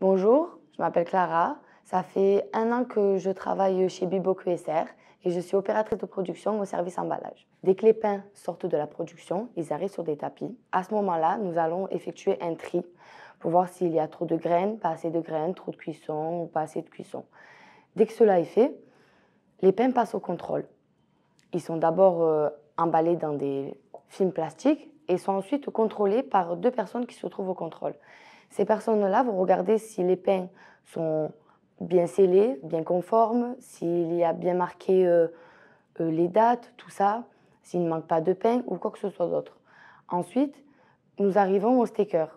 Bonjour, je m'appelle Clara. Ça fait un an que je travaille chez Bibo QSR et je suis opératrice de production au service emballage. Dès que les pains sortent de la production, ils arrivent sur des tapis. À ce moment-là, nous allons effectuer un tri pour voir s'il y a trop de graines, pas assez de graines, trop de cuisson ou pas assez de cuisson. Dès que cela est fait, les pains passent au contrôle. Ils sont d'abord euh, emballés dans des films plastiques et sont ensuite contrôlés par deux personnes qui se trouvent au contrôle. Ces personnes-là vont regarder si les pains sont bien scellés, bien conformes, s'il y a bien marqué euh, euh, les dates, tout ça, s'il ne manque pas de pain ou quoi que ce soit d'autre. Ensuite, nous arrivons au staker.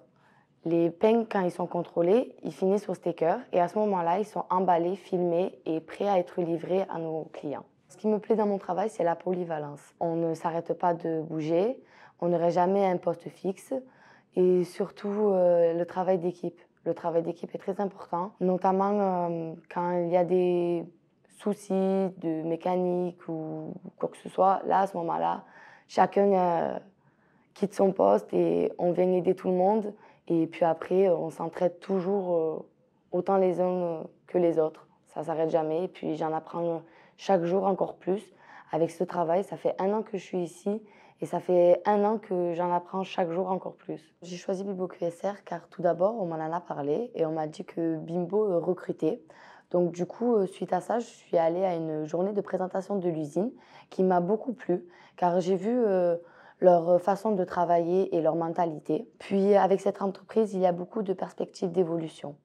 Les pains, quand ils sont contrôlés, ils finissent au staker et à ce moment-là, ils sont emballés, filmés et prêts à être livrés à nos clients. Ce qui me plaît dans mon travail, c'est la polyvalence. On ne s'arrête pas de bouger, on n'aurait jamais un poste fixe et surtout euh, le travail d'équipe. Le travail d'équipe est très important, notamment euh, quand il y a des soucis de mécanique ou quoi que ce soit. Là, à ce moment-là, chacun euh, quitte son poste et on vient aider tout le monde. Et puis après, on s'entraide toujours autant les uns que les autres. Ça ne s'arrête jamais. Et puis j'en apprends chaque jour encore plus avec ce travail. Ça fait un an que je suis ici et ça fait un an que j'en apprends chaque jour encore plus. J'ai choisi Bimbo QSR car tout d'abord, on m'en a parlé et on m'a dit que Bimbo euh, recrutait. Donc du coup, euh, suite à ça, je suis allée à une journée de présentation de l'usine qui m'a beaucoup plu car j'ai vu euh, leur façon de travailler et leur mentalité. Puis avec cette entreprise, il y a beaucoup de perspectives d'évolution.